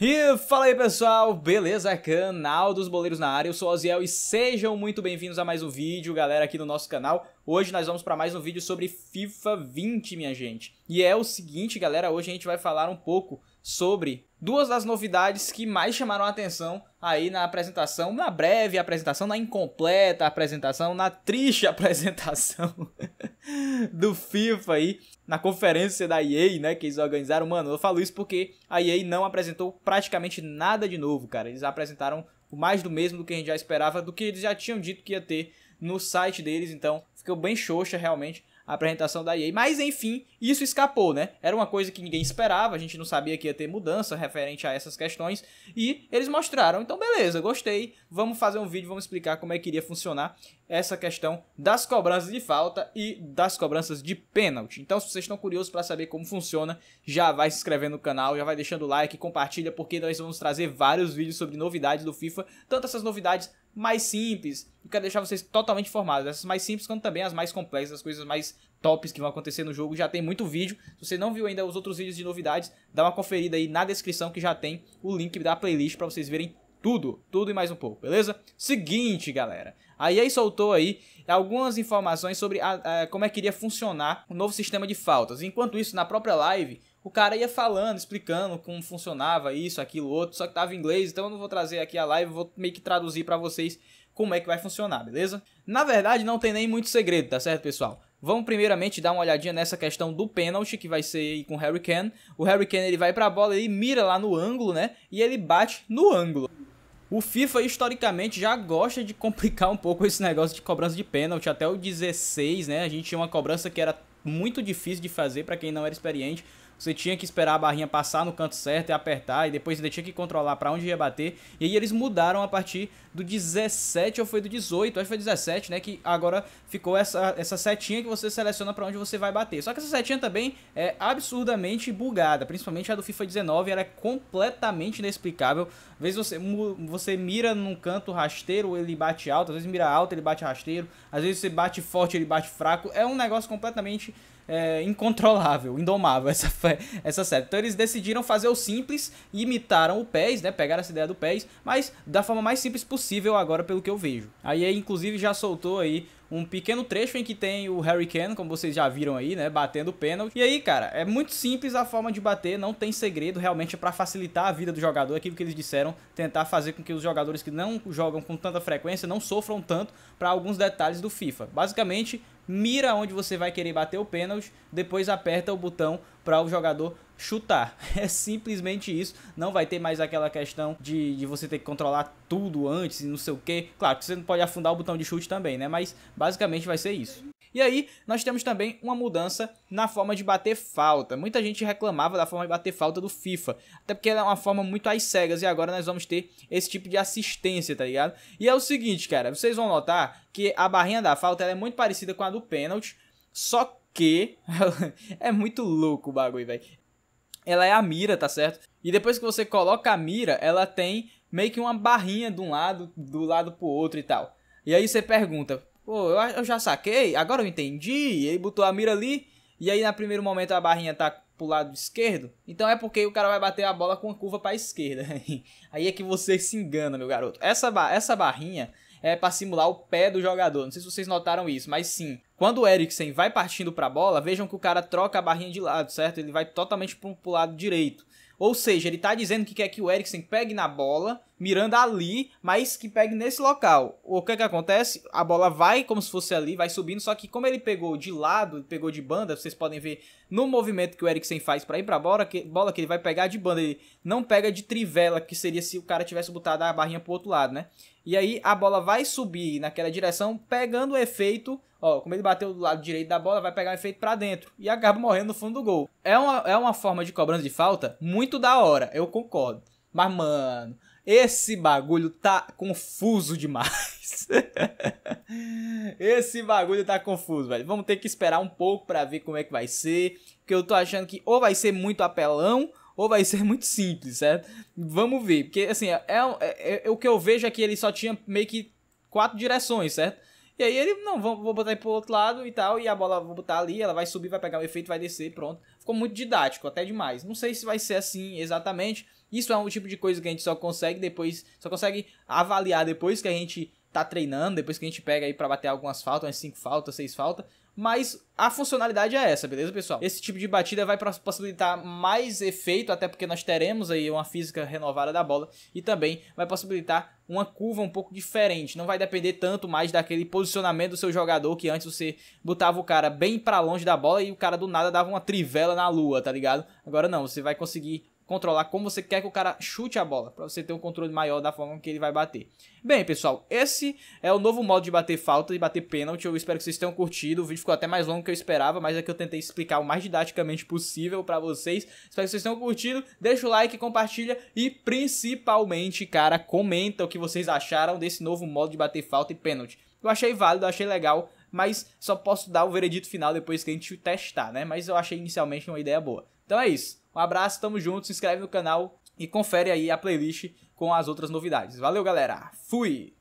E fala aí pessoal, beleza? Canal dos Boleiros na área, eu sou o Oziel e sejam muito bem-vindos a mais um vídeo, galera, aqui no nosso canal. Hoje nós vamos para mais um vídeo sobre FIFA 20, minha gente. E é o seguinte, galera, hoje a gente vai falar um pouco sobre duas das novidades que mais chamaram a atenção aí na apresentação, na breve apresentação, na incompleta apresentação, na triste apresentação do FIFA aí, na conferência da EA, né, que eles organizaram. Mano, eu falo isso porque a EA não apresentou praticamente nada de novo, cara. Eles apresentaram mais do mesmo do que a gente já esperava, do que eles já tinham dito que ia ter no site deles, então ficou bem xoxa realmente a apresentação da EA. Mas enfim, isso escapou, né? Era uma coisa que ninguém esperava, a gente não sabia que ia ter mudança referente a essas questões. E eles mostraram, então beleza, gostei. Vamos fazer um vídeo, vamos explicar como é que iria funcionar essa questão das cobranças de falta e das cobranças de pênalti. Então, se vocês estão curiosos para saber como funciona, já vai se inscrevendo no canal, já vai deixando o like, compartilha, porque nós vamos trazer vários vídeos sobre novidades do FIFA, tanto essas novidades mais simples. Eu quero deixar vocês totalmente informados. Essas mais simples, quanto também as mais complexas, as coisas mais tops que vão acontecer no jogo. Já tem muito vídeo. Se você não viu ainda os outros vídeos de novidades, dá uma conferida aí na descrição que já tem o link da playlist para vocês verem tudo, tudo e mais um pouco, beleza? Seguinte, galera. A EA soltou aí algumas informações sobre a, a, como é que iria funcionar o novo sistema de faltas. Enquanto isso, na própria live, o cara ia falando, explicando como funcionava isso, aquilo, outro, só que tava em inglês, então eu não vou trazer aqui a live, vou meio que traduzir para vocês como é que vai funcionar, beleza? Na verdade, não tem nem muito segredo, tá certo, pessoal? Vamos primeiramente dar uma olhadinha nessa questão do pênalti que vai ser com o Harry Kane. O Harry Kane ele vai para a bola, ele mira lá no ângulo, né? E ele bate no ângulo. O FIFA historicamente já gosta de complicar um pouco esse negócio de cobrança de pênalti. Até o 16, né? A gente tinha uma cobrança que era muito difícil de fazer para quem não era experiente. Você tinha que esperar a barrinha passar no canto certo e apertar, e depois você tinha que controlar para onde ia bater. E aí eles mudaram a partir do 17 ou foi do 18, acho que foi 17, né? Que agora ficou essa, essa setinha que você seleciona para onde você vai bater. Só que essa setinha também é absurdamente bugada, principalmente a do FIFA 19, ela é completamente inexplicável. Às vezes você, você mira num canto rasteiro, ele bate alto, às vezes mira alto, ele bate rasteiro, às vezes você bate forte, ele bate fraco. É um negócio completamente é, incontrolável, indomável essa, essa série. Então eles decidiram fazer o simples, e imitaram o PES, né? Pegaram essa ideia do PES, mas da forma mais simples possível agora, pelo que eu vejo. Aí, é, inclusive, já soltou aí um pequeno trecho em que tem o Harry Kane, como vocês já viram aí, né, batendo o pênalti. E aí, cara, é muito simples a forma de bater, não tem segredo, realmente é para facilitar a vida do jogador, é aquilo que eles disseram, tentar fazer com que os jogadores que não jogam com tanta frequência não sofram tanto para alguns detalhes do FIFA. Basicamente, mira onde você vai querer bater o pênalti, depois aperta o botão para o jogador chutar. É simplesmente isso. Não vai ter mais aquela questão de, de você ter que controlar tudo antes e não sei o que. Claro que você não pode afundar o botão de chute também, né? Mas basicamente vai ser isso. E aí, nós temos também uma mudança na forma de bater falta. Muita gente reclamava da forma de bater falta do FIFA, até porque era uma forma muito às cegas, e agora nós vamos ter esse tipo de assistência, tá ligado? E é o seguinte, cara, vocês vão notar que a barrinha da falta é muito parecida com a do pênalti, só que é muito louco o bagulho, velho. Ela é a mira, tá certo? E depois que você coloca a mira, ela tem meio que uma barrinha de um lado, do lado pro outro e tal. E aí você pergunta, Pô, eu, eu já saquei, agora eu entendi. Ele botou a mira ali. E aí, na primeiro momento, a barrinha tá pro lado esquerdo, então é porque o cara vai bater a bola com a curva para a esquerda. Aí é que você se engana, meu garoto. Essa, ba essa barrinha é para simular o pé do jogador. Não sei se vocês notaram isso, mas sim. Quando o Eriksen vai partindo para a bola, vejam que o cara troca a barrinha de lado, certo? Ele vai totalmente para o lado direito. Ou seja, ele está dizendo que quer que o Eriksen pegue na bola mirando ali, mas que pegue nesse local. O que é que acontece? A bola vai como se fosse ali, vai subindo, só que como ele pegou de lado, pegou de banda, vocês podem ver no movimento que o Eriksen faz para ir para bola, que, bola que ele vai pegar de banda, ele não pega de trivela, que seria se o cara tivesse botado a barrinha pro outro lado, né? E aí a bola vai subir naquela direção, pegando o efeito Ó, como ele bateu do lado direito da bola, vai pegar o efeito para dentro e acaba morrendo no fundo do gol. É uma, é uma forma de cobrança de falta muito da hora, eu concordo. Mas, mano, esse bagulho tá confuso demais. Esse bagulho tá confuso, velho. Vamos ter que esperar um pouco para ver como é que vai ser. Porque eu tô achando que ou vai ser muito apelão ou vai ser muito simples, certo? Vamos ver. Porque, assim, é, é, é, é o que eu vejo é que ele só tinha meio que quatro direções, certo? E aí ele, não, vou, vou botar pro outro lado e tal, e a bola vou botar ali, ela vai subir, vai pegar o efeito, vai descer, pronto. Ficou muito didático, até demais. Não sei se vai ser assim exatamente, isso é um tipo de coisa que a gente só consegue depois, só consegue avaliar depois que a gente tá treinando, depois que a gente pega aí para bater algumas faltas, umas 5 faltas, 6 faltas, mas a funcionalidade é essa, beleza, pessoal? Esse tipo de batida vai possibilitar mais efeito, até porque nós teremos aí uma física renovada da bola e também vai possibilitar uma curva um pouco diferente. Não vai depender tanto mais daquele posicionamento do seu jogador que antes você botava o cara bem para longe da bola e o cara do nada dava uma trivela na lua, tá ligado? Agora não, você vai conseguir controlar como você quer que o cara chute a bola, para você ter um controle maior da forma que ele vai bater. Bem, pessoal, esse é o novo modo de bater falta, e bater pênalti. Eu espero que vocês tenham curtido. O vídeo ficou até mais longo que eu esperava, mas é que eu tentei explicar o mais didaticamente possível para vocês. Espero que vocês tenham curtido. Deixa o like, compartilha e principalmente, cara, comenta o que vocês acharam desse novo modo de bater falta e pênalti. Eu achei válido, eu achei legal mas só posso dar o veredito final depois que a gente testar, né? Mas eu achei inicialmente uma ideia boa. Então é isso. Um abraço, tamo junto, se inscreve no canal e confere aí a playlist com as outras novidades. Valeu, galera. Fui.